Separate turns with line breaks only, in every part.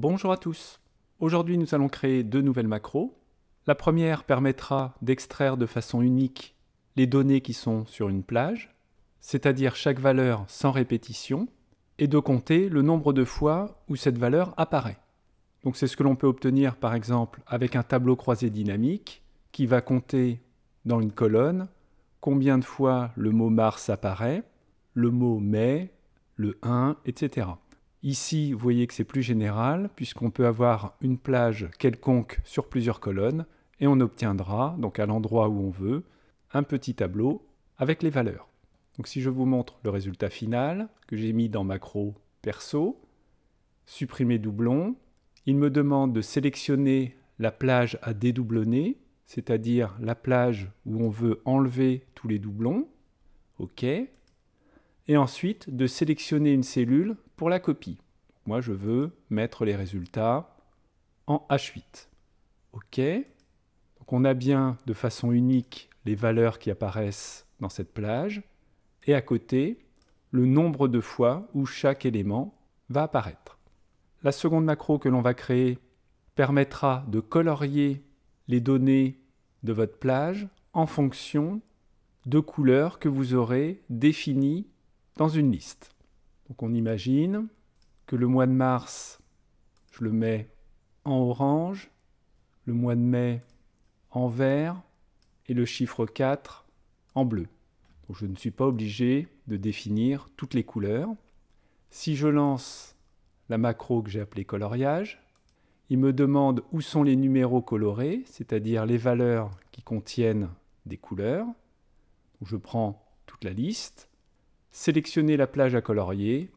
Bonjour à tous. Aujourd'hui, nous allons créer deux nouvelles macros. La première permettra d'extraire de façon unique les données qui sont sur une plage, c'est-à-dire chaque valeur sans répétition, et de compter le nombre de fois où cette valeur apparaît. Donc c'est ce que l'on peut obtenir par exemple avec un tableau croisé dynamique qui va compter dans une colonne combien de fois le mot mars apparaît, le mot mai, le 1, etc. Ici, vous voyez que c'est plus général, puisqu'on peut avoir une plage quelconque sur plusieurs colonnes, et on obtiendra, donc à l'endroit où on veut, un petit tableau avec les valeurs. Donc si je vous montre le résultat final, que j'ai mis dans macro perso, supprimer doublon, il me demande de sélectionner la plage à dédoublonner, c'est-à-dire la plage où on veut enlever tous les doublons, OK, et ensuite de sélectionner une cellule pour la copie. Moi, je veux mettre les résultats en H8. OK. Donc on a bien de façon unique les valeurs qui apparaissent dans cette plage et à côté le nombre de fois où chaque élément va apparaître. La seconde macro que l'on va créer permettra de colorier les données de votre plage en fonction de couleurs que vous aurez définies dans une liste. Donc on imagine que le mois de mars, je le mets en orange, le mois de mai en vert et le chiffre 4 en bleu. Donc je ne suis pas obligé de définir toutes les couleurs. Si je lance la macro que j'ai appelée coloriage, il me demande où sont les numéros colorés, c'est-à-dire les valeurs qui contiennent des couleurs. Je prends toute la liste. Sélectionnez la plage à colorier.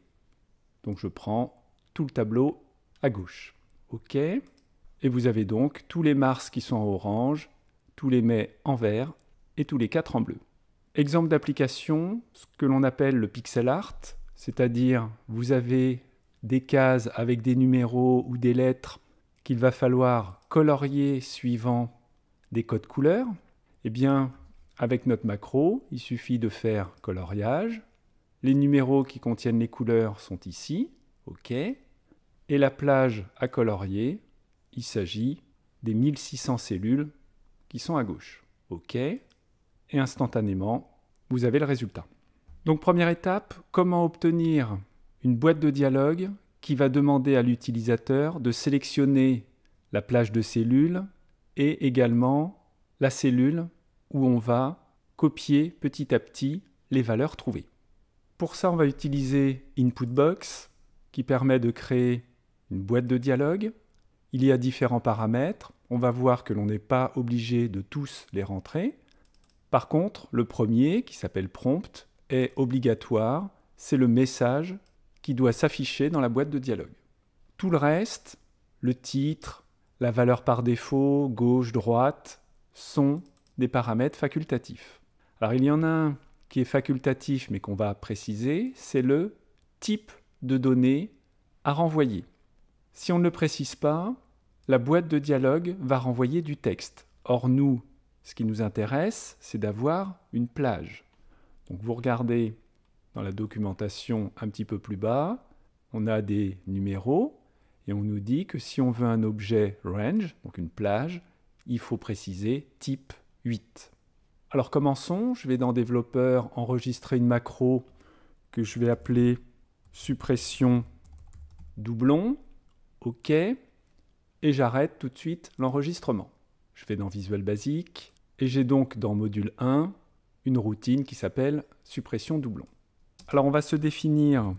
Donc je prends tout le tableau à gauche. OK. Et vous avez donc tous les mars qui sont en orange, tous les mets en vert et tous les quatre en bleu. Exemple d'application, ce que l'on appelle le pixel art, c'est-à-dire vous avez des cases avec des numéros ou des lettres qu'il va falloir colorier suivant des codes couleurs. Eh bien, avec notre macro, il suffit de faire coloriage, les numéros qui contiennent les couleurs sont ici, OK. Et la plage à colorier, il s'agit des 1600 cellules qui sont à gauche. OK. Et instantanément, vous avez le résultat. Donc première étape, comment obtenir une boîte de dialogue qui va demander à l'utilisateur de sélectionner la plage de cellules et également la cellule où on va copier petit à petit les valeurs trouvées. Pour ça, on va utiliser InputBox qui permet de créer une boîte de dialogue. Il y a différents paramètres. On va voir que l'on n'est pas obligé de tous les rentrer. Par contre, le premier, qui s'appelle prompt, est obligatoire. C'est le message qui doit s'afficher dans la boîte de dialogue. Tout le reste, le titre, la valeur par défaut, gauche, droite, sont des paramètres facultatifs. Alors il y en a un qui est facultatif mais qu'on va préciser, c'est le type de données à renvoyer. Si on ne le précise pas, la boîte de dialogue va renvoyer du texte. Or nous, ce qui nous intéresse, c'est d'avoir une plage. Donc vous regardez dans la documentation un petit peu plus bas, on a des numéros et on nous dit que si on veut un objet range, donc une plage, il faut préciser type 8. Alors commençons, je vais dans développeur enregistrer une macro que je vais appeler suppression doublon, OK, et j'arrête tout de suite l'enregistrement. Je vais dans Visual Basic, et j'ai donc dans module 1 une routine qui s'appelle suppression doublon. Alors on va se définir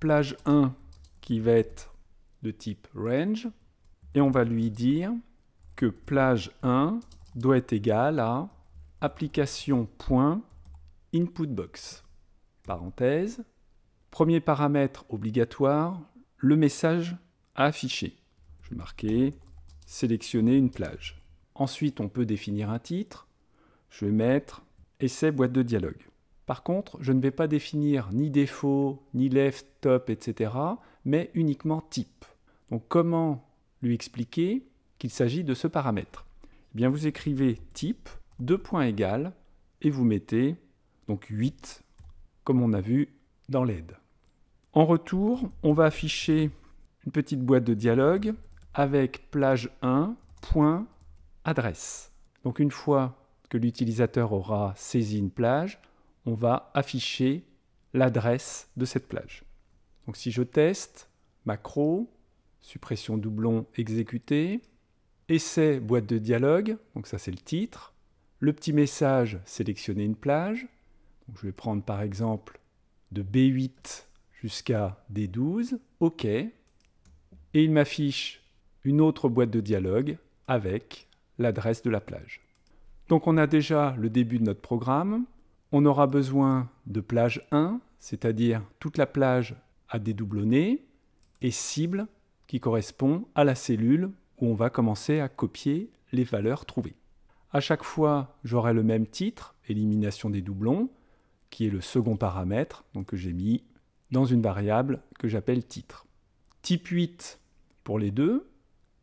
plage 1 qui va être de type range, et on va lui dire que plage 1 doit être égale à application.inputbox. Parenthèse. Premier paramètre obligatoire, le message à afficher. Je vais marquer sélectionner une plage. Ensuite, on peut définir un titre. Je vais mettre essai boîte de dialogue. Par contre, je ne vais pas définir ni défaut, ni left, top, etc., mais uniquement type. Donc comment lui expliquer qu'il s'agit de ce paramètre eh bien, vous écrivez type deux points égales, et vous mettez donc 8, comme on a vu dans l'aide. En retour, on va afficher une petite boîte de dialogue avec plage 1, point, adresse. Donc une fois que l'utilisateur aura saisi une plage, on va afficher l'adresse de cette plage. Donc si je teste, macro, suppression doublon exécuté, essai boîte de dialogue, donc ça c'est le titre, le petit message, sélectionner une plage. je vais prendre par exemple de B8 jusqu'à D12. OK. Et il m'affiche une autre boîte de dialogue avec l'adresse de la plage. Donc on a déjà le début de notre programme. On aura besoin de plage 1, c'est-à-dire toute la plage à dédoublonner, et cible qui correspond à la cellule où on va commencer à copier les valeurs trouvées à chaque fois, j'aurai le même titre, élimination des doublons, qui est le second paramètre donc que j'ai mis dans une variable que j'appelle titre. Type 8 pour les deux.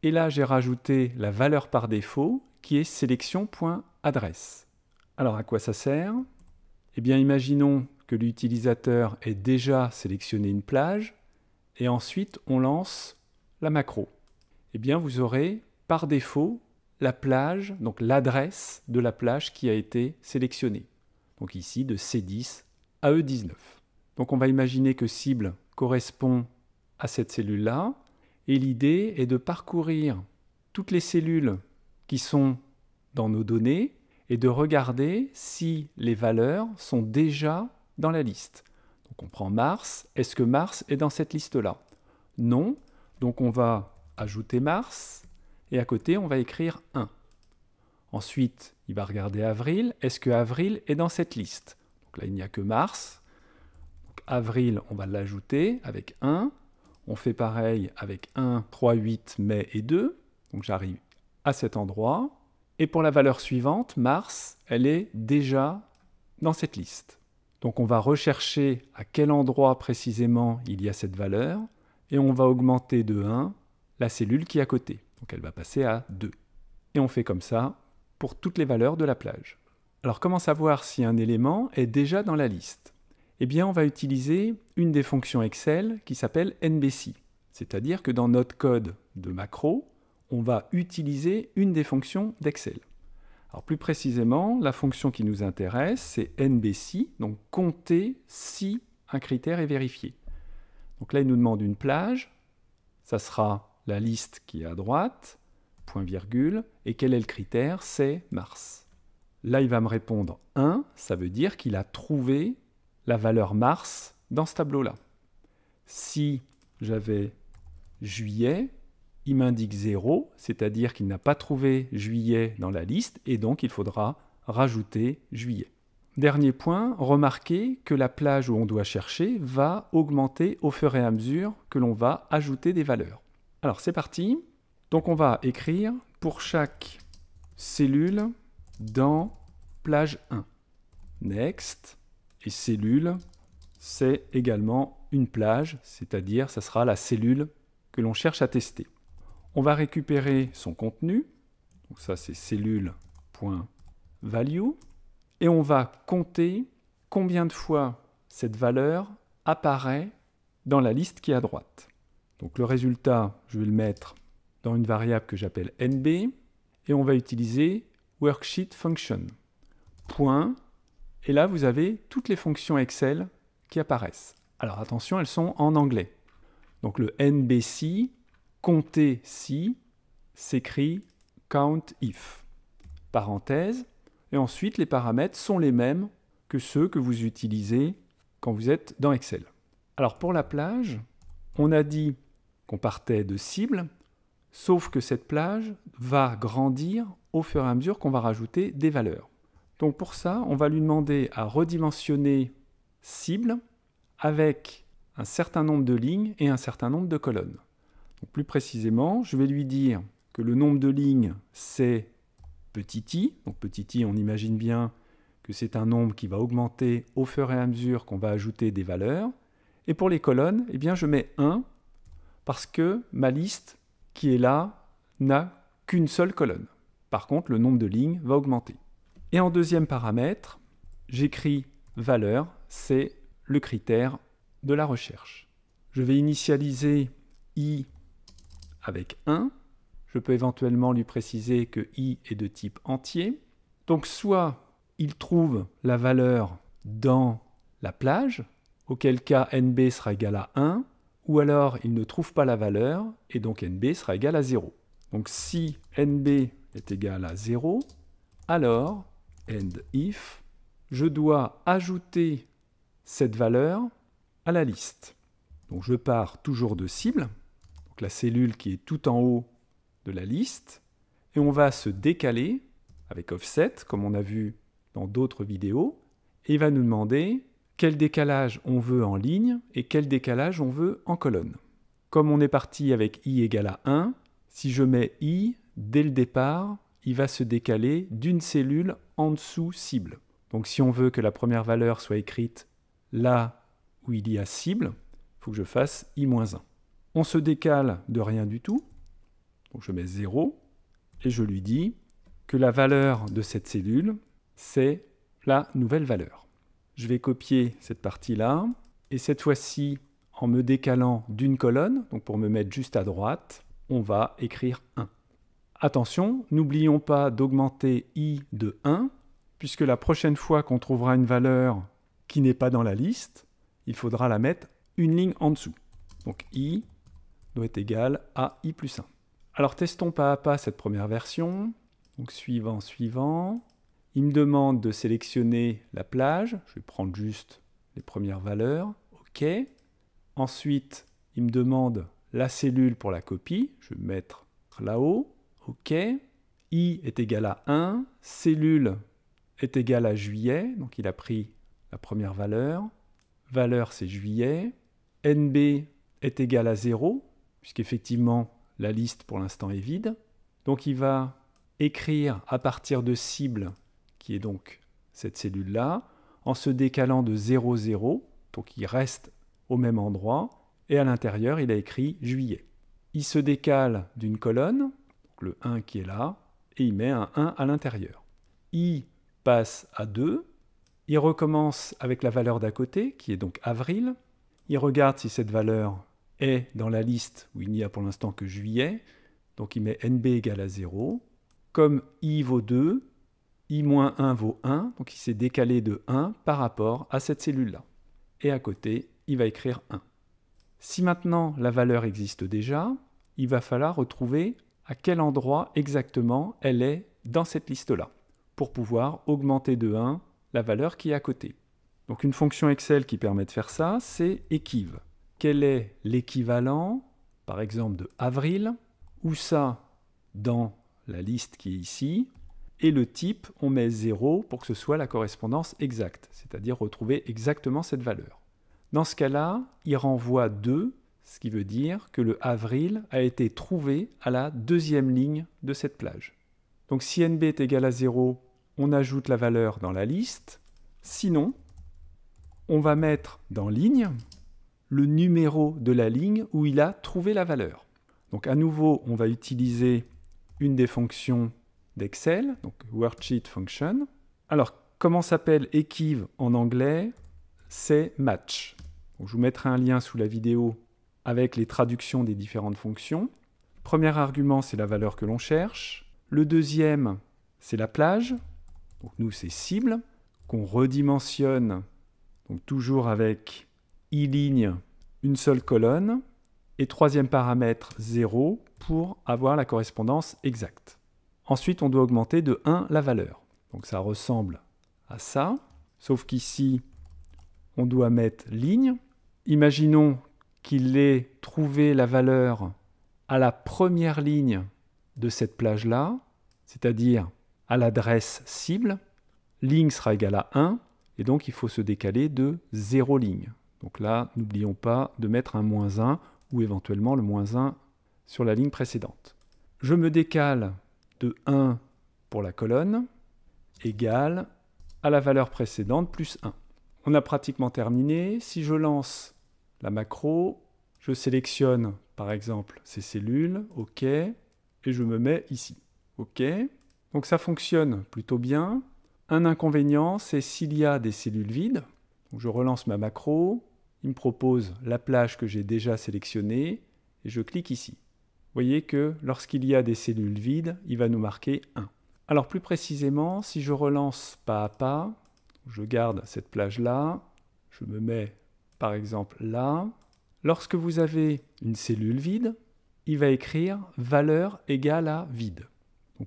Et là, j'ai rajouté la valeur par défaut qui est sélection.adresse. Alors, à quoi ça sert Eh bien, imaginons que l'utilisateur ait déjà sélectionné une plage et ensuite on lance la macro. Eh bien, vous aurez par défaut la plage, donc l'adresse de la plage qui a été sélectionnée. Donc ici de C10 à E19. Donc on va imaginer que cible correspond à cette cellule-là, et l'idée est de parcourir toutes les cellules qui sont dans nos données et de regarder si les valeurs sont déjà dans la liste. Donc on prend Mars, est-ce que Mars est dans cette liste-là Non, donc on va ajouter Mars, et à côté, on va écrire 1. Ensuite, il va regarder avril. Est-ce que avril est dans cette liste Donc là, il n'y a que mars. avril, on va l'ajouter avec 1. On fait pareil avec 1, 3, 8, mai et 2. Donc j'arrive à cet endroit. Et pour la valeur suivante, mars, elle est déjà dans cette liste. Donc on va rechercher à quel endroit précisément il y a cette valeur et on va augmenter de 1 la cellule qui est à côté. Donc elle va passer à 2. Et on fait comme ça pour toutes les valeurs de la plage. Alors comment savoir si un élément est déjà dans la liste Eh bien on va utiliser une des fonctions Excel qui s'appelle NBC. C'est-à-dire que dans notre code de macro, on va utiliser une des fonctions d'Excel. Alors plus précisément, la fonction qui nous intéresse, c'est NBC, donc compter si un critère est vérifié. Donc là, il nous demande une plage, ça sera la liste qui est à droite, point virgule, et quel est le critère C'est Mars. Là, il va me répondre 1, ça veut dire qu'il a trouvé la valeur Mars dans ce tableau-là. Si j'avais juillet, il m'indique 0, c'est-à-dire qu'il n'a pas trouvé juillet dans la liste, et donc il faudra rajouter juillet. Dernier point, remarquez que la plage où on doit chercher va augmenter au fur et à mesure que l'on va ajouter des valeurs. Alors c'est parti. Donc on va écrire pour chaque cellule dans plage 1. Next. Et cellule, c'est également une plage, c'est-à-dire ça sera la cellule que l'on cherche à tester. On va récupérer son contenu. Donc ça c'est cellule.value. Et on va compter combien de fois cette valeur apparaît dans la liste qui est à droite. Donc le résultat, je vais le mettre dans une variable que j'appelle nb, et on va utiliser worksheet function. Point, et là vous avez toutes les fonctions Excel qui apparaissent. Alors attention, elles sont en anglais. Donc le nbc, compter si, s'écrit count if. Parenthèse, et ensuite les paramètres sont les mêmes que ceux que vous utilisez quand vous êtes dans Excel. Alors pour la plage, on a dit qu'on partait de cible, sauf que cette plage va grandir au fur et à mesure qu'on va rajouter des valeurs. Donc pour ça, on va lui demander à redimensionner cible avec un certain nombre de lignes et un certain nombre de colonnes. plus précisément, je vais lui dire que le nombre de lignes, c'est petit i. Donc petit i, on imagine bien que c'est un nombre qui va augmenter au fur et à mesure qu'on va ajouter des valeurs. Et pour les colonnes, eh bien, je mets 1 parce que ma liste qui est là n'a qu'une seule colonne. Par contre, le nombre de lignes va augmenter. Et en deuxième paramètre, j'écris valeur, c'est le critère de la recherche. Je vais initialiser i avec 1. Je peux éventuellement lui préciser que i est de type entier. Donc soit il trouve la valeur dans la plage, auquel cas nb sera égal à 1, ou alors il ne trouve pas la valeur, et donc NB sera égal à 0. Donc si NB est égal à 0, alors, end if, je dois ajouter cette valeur à la liste. Donc je pars toujours de cible, donc la cellule qui est tout en haut de la liste, et on va se décaler avec offset, comme on a vu dans d'autres vidéos, et il va nous demander quel décalage on veut en ligne et quel décalage on veut en colonne. Comme on est parti avec i égale à 1, si je mets i, dès le départ, il va se décaler d'une cellule en dessous cible. Donc si on veut que la première valeur soit écrite là où il y a cible, il faut que je fasse i-1. On se décale de rien du tout, je mets 0, et je lui dis que la valeur de cette cellule, c'est la nouvelle valeur je vais copier cette partie-là, et cette fois-ci, en me décalant d'une colonne, donc pour me mettre juste à droite, on va écrire 1. Attention, n'oublions pas d'augmenter i de 1, puisque la prochaine fois qu'on trouvera une valeur qui n'est pas dans la liste, il faudra la mettre une ligne en dessous. Donc i doit être égal à i plus 1. Alors testons pas à pas cette première version. Donc suivant, suivant. Il me demande de sélectionner la plage. Je vais prendre juste les premières valeurs. OK. Ensuite, il me demande la cellule pour la copie. Je vais mettre là-haut. OK. I est égal à 1. Cellule est égal à juillet. Donc il a pris la première valeur. Valeur, c'est juillet. NB est égal à 0, puisqu'effectivement, la liste pour l'instant est vide. Donc il va écrire à partir de cible qui est donc cette cellule-là, en se décalant de 0,0, donc il reste au même endroit, et à l'intérieur, il a écrit juillet. Il se décale d'une colonne, le 1 qui est là, et il met un 1 à l'intérieur. I passe à 2, il recommence avec la valeur d'à côté, qui est donc avril, il regarde si cette valeur est dans la liste où il n'y a pour l'instant que juillet, donc il met NB égal à 0. Comme I vaut 2, I-1 vaut 1, donc il s'est décalé de 1 par rapport à cette cellule-là. Et à côté, il va écrire 1. Si maintenant la valeur existe déjà, il va falloir retrouver à quel endroit exactement elle est dans cette liste-là, pour pouvoir augmenter de 1 la valeur qui est à côté. Donc une fonction Excel qui permet de faire ça, c'est EQUIV. Quel est l'équivalent, par exemple, de avril, où ça, dans la liste qui est ici, et le type, on met 0 pour que ce soit la correspondance exacte, c'est-à-dire retrouver exactement cette valeur. Dans ce cas-là, il renvoie 2, ce qui veut dire que le avril a été trouvé à la deuxième ligne de cette plage. Donc si NB est égal à 0, on ajoute la valeur dans la liste. Sinon, on va mettre dans ligne le numéro de la ligne où il a trouvé la valeur. Donc à nouveau, on va utiliser une des fonctions d'Excel, donc Worksheet Function. Alors, comment s'appelle Equiv en anglais C'est Match. je vous mettrai un lien sous la vidéo avec les traductions des différentes fonctions. Premier argument, c'est la valeur que l'on cherche. Le deuxième, c'est la plage. nous, c'est cible, qu'on redimensionne, donc toujours avec i ligne, une seule colonne. Et troisième paramètre, 0, pour avoir la correspondance exacte. Ensuite, on doit augmenter de 1 la valeur. Donc ça ressemble à ça, sauf qu'ici, on doit mettre ligne. Imaginons qu'il ait trouvé la valeur à la première ligne de cette plage-là, c'est-à-dire à, l'adresse cible. Ligne sera égale à 1, et donc il faut se décaler de 0 ligne. Donc là, n'oublions pas de mettre un moins 1 ou éventuellement le moins 1 sur la ligne précédente. Je me décale de 1 pour la colonne égale à la valeur précédente plus 1. On a pratiquement terminé. Si je lance la macro, je sélectionne par exemple ces cellules, OK, et je me mets ici, OK. Donc ça fonctionne plutôt bien. Un inconvénient, c'est s'il y a des cellules vides, je relance ma macro, il me propose la plage que j'ai déjà sélectionnée, et je clique ici voyez que lorsqu'il y a des cellules vides, il va nous marquer 1. Alors plus précisément, si je relance pas à pas, je garde cette plage-là, je me mets par exemple là. Lorsque vous avez une cellule vide, il va écrire valeur égale à vide.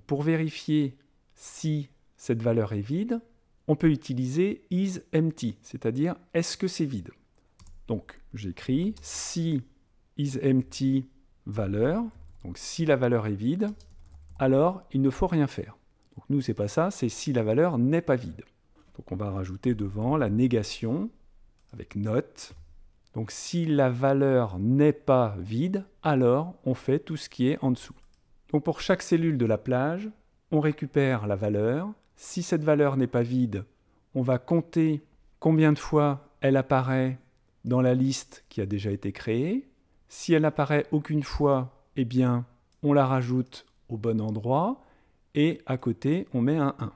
pour vérifier si cette valeur est vide, on peut utiliser is empty, c'est-à-dire est-ce que c'est vide. Donc j'écris si is empty valeur donc si la valeur est vide, alors il ne faut rien faire. Donc nous, n'est pas ça, c'est si la valeur n'est pas vide. Donc on va rajouter devant la négation avec note. Donc si la valeur n'est pas vide, alors on fait tout ce qui est en dessous. Donc pour chaque cellule de la plage, on récupère la valeur. Si cette valeur n'est pas vide, on va compter combien de fois elle apparaît dans la liste qui a déjà été créée. Si elle apparaît aucune fois, eh bien, on la rajoute au bon endroit et à côté, on met un 1.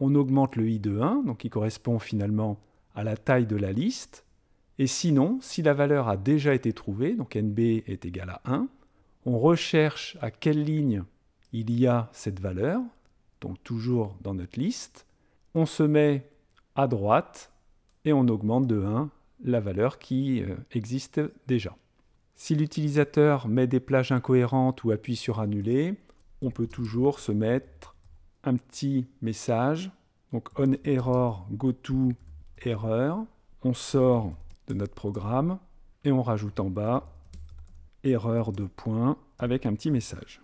On augmente le i de 1, donc qui correspond finalement à la taille de la liste. Et sinon, si la valeur a déjà été trouvée, donc NB est égal à 1, on recherche à quelle ligne il y a cette valeur, donc toujours dans notre liste. On se met à droite et on augmente de 1 la valeur qui euh, existe déjà. Si l'utilisateur met des plages incohérentes ou appuie sur annuler, on peut toujours se mettre un petit message, donc on error, go to erreur. On sort de notre programme et on rajoute en bas erreur de point avec un petit message.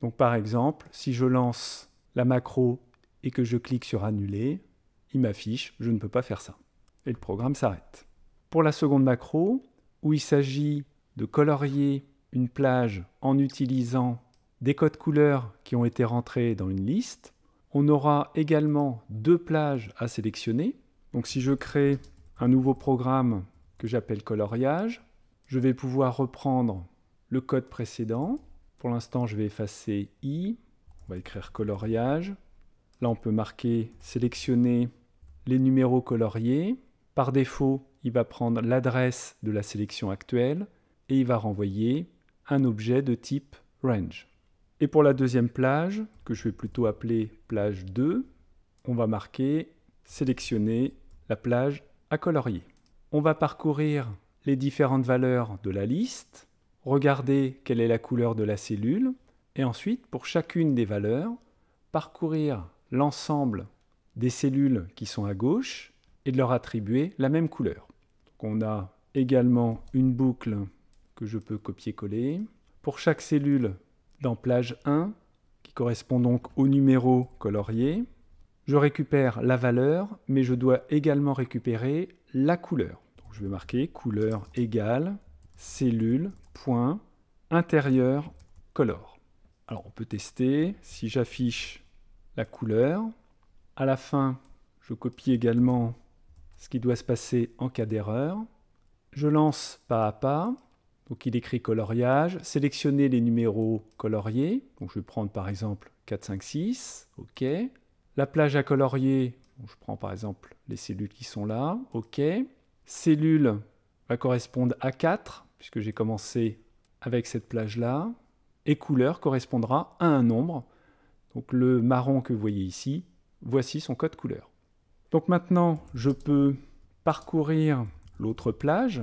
Donc par exemple, si je lance la macro et que je clique sur annuler, il m'affiche je ne peux pas faire ça. Et le programme s'arrête. Pour la seconde macro, où il s'agit de colorier une plage en utilisant des codes couleurs qui ont été rentrés dans une liste. On aura également deux plages à sélectionner. Donc si je crée un nouveau programme que j'appelle coloriage, je vais pouvoir reprendre le code précédent. Pour l'instant, je vais effacer i. On va écrire coloriage. Là, on peut marquer sélectionner les numéros coloriés. Par défaut, il va prendre l'adresse de la sélection actuelle et il va renvoyer un objet de type range. Et pour la deuxième plage, que je vais plutôt appeler plage 2, on va marquer sélectionner la plage à colorier. On va parcourir les différentes valeurs de la liste, regarder quelle est la couleur de la cellule, et ensuite, pour chacune des valeurs, parcourir l'ensemble des cellules qui sont à gauche et de leur attribuer la même couleur qu'on a également une boucle que je peux copier-coller. Pour chaque cellule dans plage 1, qui correspond donc au numéro colorié, je récupère la valeur, mais je dois également récupérer la couleur. je vais marquer couleur égale cellule point color. Alors on peut tester si j'affiche la couleur. À la fin, je copie également ce qui doit se passer en cas d'erreur. Je lance pas à pas. Donc il écrit coloriage, sélectionner les numéros coloriés. Donc je vais prendre par exemple 4, 5, 6. OK. La plage à colorier, je prends par exemple les cellules qui sont là. OK. Cellule va correspondre à 4, puisque j'ai commencé avec cette plage-là. Et couleur correspondra à un nombre. Donc le marron que vous voyez ici, voici son code couleur. Donc maintenant, je peux parcourir l'autre plage.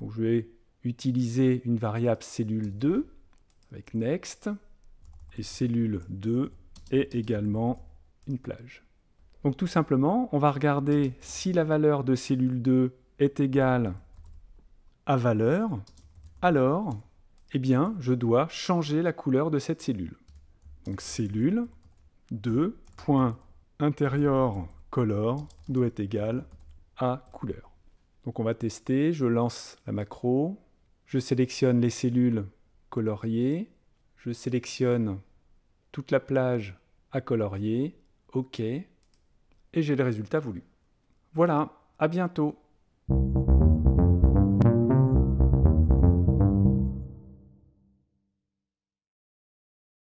Donc je vais utiliser une variable cellule 2 avec next et cellule 2 est également une plage. Donc tout simplement, on va regarder si la valeur de cellule 2 est égale à valeur, alors eh bien, je dois changer la couleur de cette cellule. Donc cellule 2.intérieur color doit être égal à couleur. Donc on va tester, je lance la macro, je sélectionne les cellules coloriées, je sélectionne toute la plage à colorier, OK, et j'ai le résultat voulu. Voilà, à bientôt